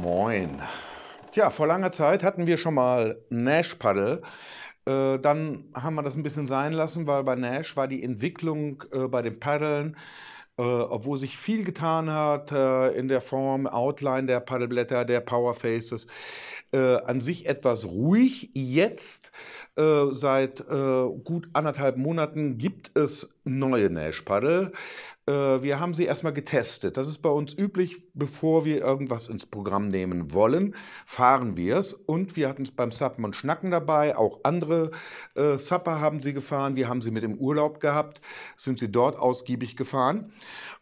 Moin. Tja, vor langer Zeit hatten wir schon mal Nash Paddle. Äh, dann haben wir das ein bisschen sein lassen, weil bei Nash war die Entwicklung äh, bei den Paddeln, äh, obwohl sich viel getan hat in der Form, Outline der Paddelblätter, der Powerfaces, an sich etwas ruhig. Jetzt äh, seit äh, gut anderthalb Monaten gibt es neue Nash Paddle. Äh, wir haben sie erstmal getestet. Das ist bei uns üblich, bevor wir irgendwas ins Programm nehmen wollen, fahren wir es. Und wir hatten es beim Suppen und Schnacken dabei. Auch andere äh, Supper haben sie gefahren. Wir haben sie mit im Urlaub gehabt, sind sie dort ausgiebig gefahren.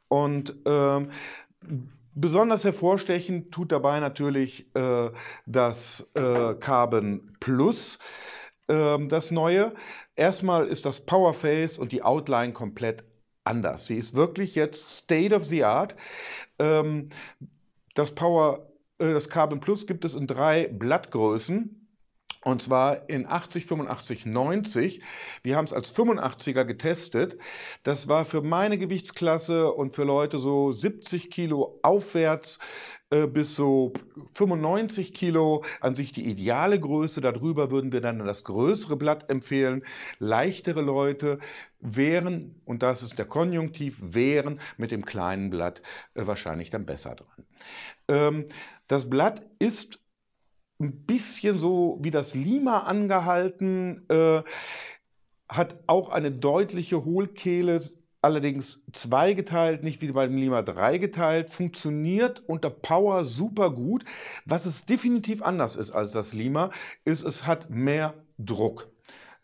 Und ähm, Besonders hervorstechend tut dabei natürlich äh, das äh, Carbon Plus ähm, das Neue. Erstmal ist das Powerface und die Outline komplett anders. Sie ist wirklich jetzt State of the Art. Ähm, das Power, äh, das Carbon Plus gibt es in drei Blattgrößen. Und zwar in 80, 85, 90. Wir haben es als 85er getestet. Das war für meine Gewichtsklasse und für Leute so 70 Kilo aufwärts äh, bis so 95 Kilo an sich die ideale Größe. Darüber würden wir dann das größere Blatt empfehlen. Leichtere Leute wären, und das ist der Konjunktiv, wären mit dem kleinen Blatt äh, wahrscheinlich dann besser dran. Ähm, das Blatt ist ein bisschen so wie das Lima angehalten, äh, hat auch eine deutliche Hohlkehle allerdings zweigeteilt, nicht wie beim Lima 3 geteilt, funktioniert unter Power super gut. Was es definitiv anders ist als das Lima, ist, es hat mehr Druck.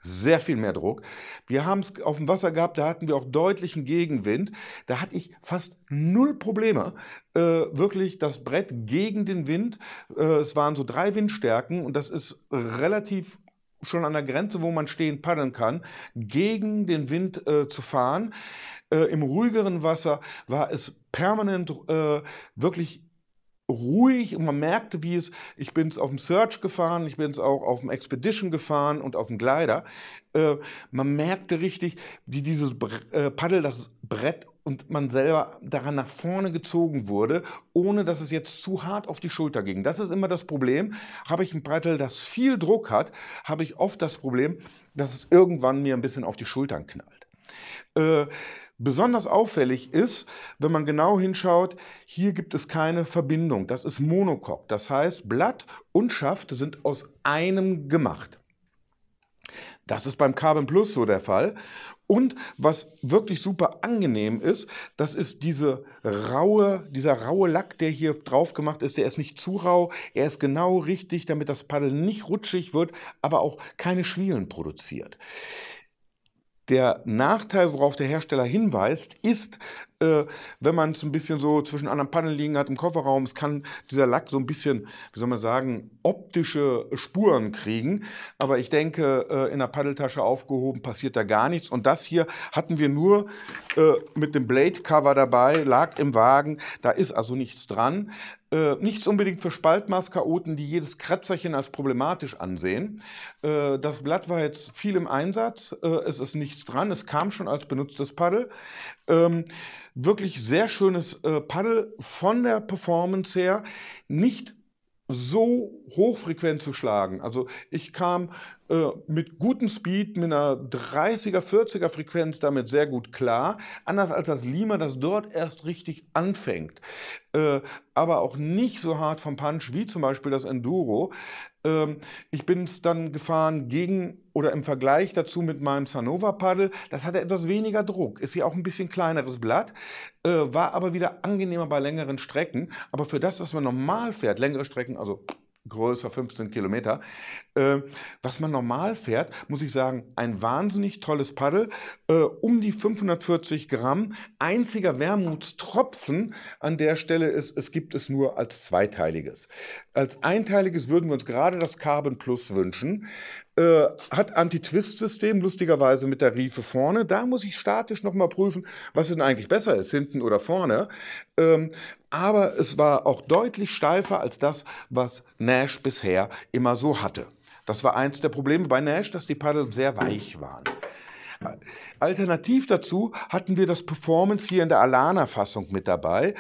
Sehr viel mehr Druck. Wir haben es auf dem Wasser gehabt, da hatten wir auch deutlichen Gegenwind. Da hatte ich fast null Probleme, äh, wirklich das Brett gegen den Wind. Äh, es waren so drei Windstärken und das ist relativ schon an der Grenze, wo man stehen paddeln kann, gegen den Wind äh, zu fahren. Äh, Im ruhigeren Wasser war es permanent äh, wirklich ruhig und man merkte, wie es, ich bin es auf dem Search gefahren, ich bin es auch auf dem Expedition gefahren und auf dem Glider, äh, man merkte richtig, wie dieses Bre äh, Paddel das Brett und man selber daran nach vorne gezogen wurde, ohne dass es jetzt zu hart auf die Schulter ging. Das ist immer das Problem. Habe ich ein Brettel, das viel Druck hat, habe ich oft das Problem, dass es irgendwann mir ein bisschen auf die Schultern knallt. Äh, Besonders auffällig ist, wenn man genau hinschaut, hier gibt es keine Verbindung. Das ist Monokok, Das heißt, Blatt und Schaft sind aus einem gemacht. Das ist beim Carbon Plus so der Fall. Und was wirklich super angenehm ist, das ist diese raue, dieser raue Lack, der hier drauf gemacht ist. Der ist nicht zu rau, er ist genau richtig, damit das Paddel nicht rutschig wird, aber auch keine Schwielen produziert. Der Nachteil, worauf der Hersteller hinweist, ist, äh, wenn man es ein bisschen so zwischen anderen Pannen liegen hat im Kofferraum, es kann dieser Lack so ein bisschen, wie soll man sagen, optische Spuren kriegen. Aber ich denke, äh, in der Paddeltasche aufgehoben passiert da gar nichts. Und das hier hatten wir nur äh, mit dem Blade-Cover dabei, lag im Wagen, da ist also nichts dran. Äh, nichts unbedingt für Spaltmaßchaoten, die jedes Kratzerchen als problematisch ansehen. Äh, das Blatt war jetzt viel im Einsatz. Äh, es ist nichts dran. Es kam schon als benutztes Paddel. Ähm, wirklich sehr schönes äh, Paddel von der Performance her. Nicht so hochfrequent zu schlagen. Also ich kam äh, mit gutem Speed, mit einer 30er, 40er Frequenz damit sehr gut klar. Anders als das Lima, das dort erst richtig anfängt. Äh, aber auch nicht so hart vom Punch wie zum Beispiel das Enduro. Ähm, ich bin es dann gefahren gegen oder im Vergleich dazu mit meinem Sanova Paddle. Das hatte etwas weniger Druck, ist hier auch ein bisschen kleineres Blatt, äh, war aber wieder angenehmer bei längeren Strecken. Aber für das, was man normal fährt, längere Strecken, also größer 15 Kilometer. Äh, was man normal fährt, muss ich sagen, ein wahnsinnig tolles Paddel, äh, um die 540 Gramm. Einziger Wermutstropfen an der Stelle ist, es gibt es nur als zweiteiliges. Als einteiliges würden wir uns gerade das Carbon Plus wünschen. Äh, hat Anti-Twist-System, lustigerweise mit der Riefe vorne. Da muss ich statisch nochmal prüfen, was denn eigentlich besser ist, hinten oder vorne. Ähm, aber es war auch deutlich steifer als das, was Nash bisher immer so hatte. Das war eins der Probleme bei Nash, dass die Paddle sehr weich waren. Alternativ dazu hatten wir das Performance hier in der Alana-Fassung mit dabei.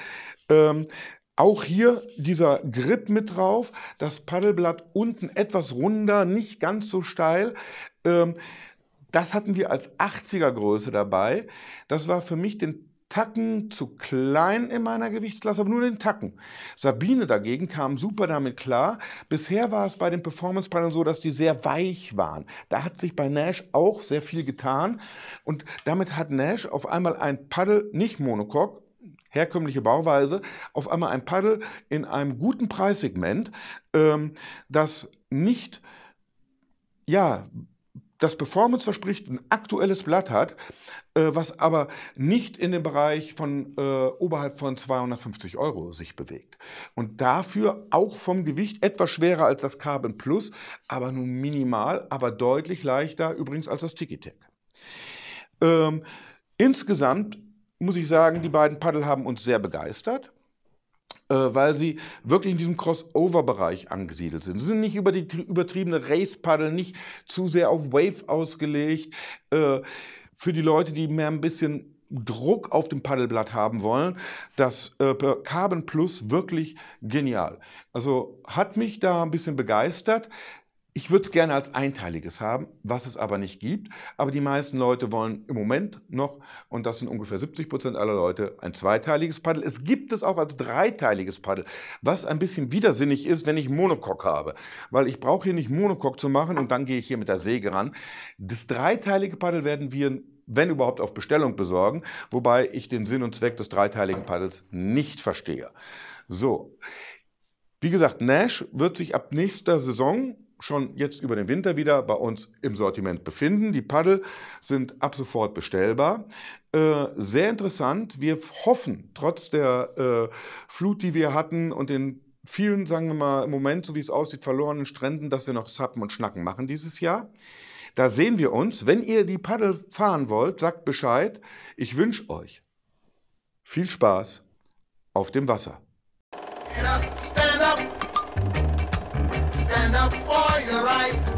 Ähm, auch hier dieser Grip mit drauf, das Paddelblatt unten etwas runder, nicht ganz so steil. Ähm, das hatten wir als 80er Größe dabei. Das war für mich den Tacken zu klein in meiner Gewichtsklasse, aber nur den Tacken. Sabine dagegen kam super damit klar. Bisher war es bei den Performance-Paddeln so, dass die sehr weich waren. Da hat sich bei Nash auch sehr viel getan und damit hat Nash auf einmal ein Paddel, nicht Monocoque, herkömmliche Bauweise, auf einmal ein Paddel in einem guten Preissegment, ähm, das nicht, ja, das Performance verspricht, ein aktuelles Blatt hat, äh, was aber nicht in dem Bereich von äh, oberhalb von 250 Euro sich bewegt. Und dafür auch vom Gewicht etwas schwerer als das Carbon Plus, aber nun minimal, aber deutlich leichter übrigens als das Ticketek. Ähm, insgesamt muss ich sagen, die beiden Paddel haben uns sehr begeistert äh, weil sie wirklich in diesem Crossover-Bereich angesiedelt sind. Sie sind nicht über die übertriebene Race-Paddle, nicht zu sehr auf Wave ausgelegt. Äh, für die Leute, die mehr ein bisschen Druck auf dem Paddelblatt haben wollen, das äh, Carbon Plus wirklich genial. Also hat mich da ein bisschen begeistert. Ich würde es gerne als einteiliges haben, was es aber nicht gibt. Aber die meisten Leute wollen im Moment noch, und das sind ungefähr 70 Prozent aller Leute, ein zweiteiliges Paddel. Es gibt es auch als dreiteiliges Paddel, was ein bisschen widersinnig ist, wenn ich Monocoque habe. Weil ich brauche hier nicht Monocoque zu machen und dann gehe ich hier mit der Säge ran. Das dreiteilige Paddel werden wir wenn überhaupt auf Bestellung besorgen, wobei ich den Sinn und Zweck des dreiteiligen Paddels nicht verstehe. So, wie gesagt, Nash wird sich ab nächster Saison schon jetzt über den Winter wieder bei uns im Sortiment befinden. Die Paddel sind ab sofort bestellbar. Äh, sehr interessant. Wir hoffen, trotz der äh, Flut, die wir hatten und den vielen, sagen wir mal, im Moment, so wie es aussieht, verlorenen Stränden, dass wir noch Sappen und Schnacken machen dieses Jahr. Da sehen wir uns. Wenn ihr die Paddel fahren wollt, sagt Bescheid. Ich wünsche euch viel Spaß auf dem Wasser. stand up for your right.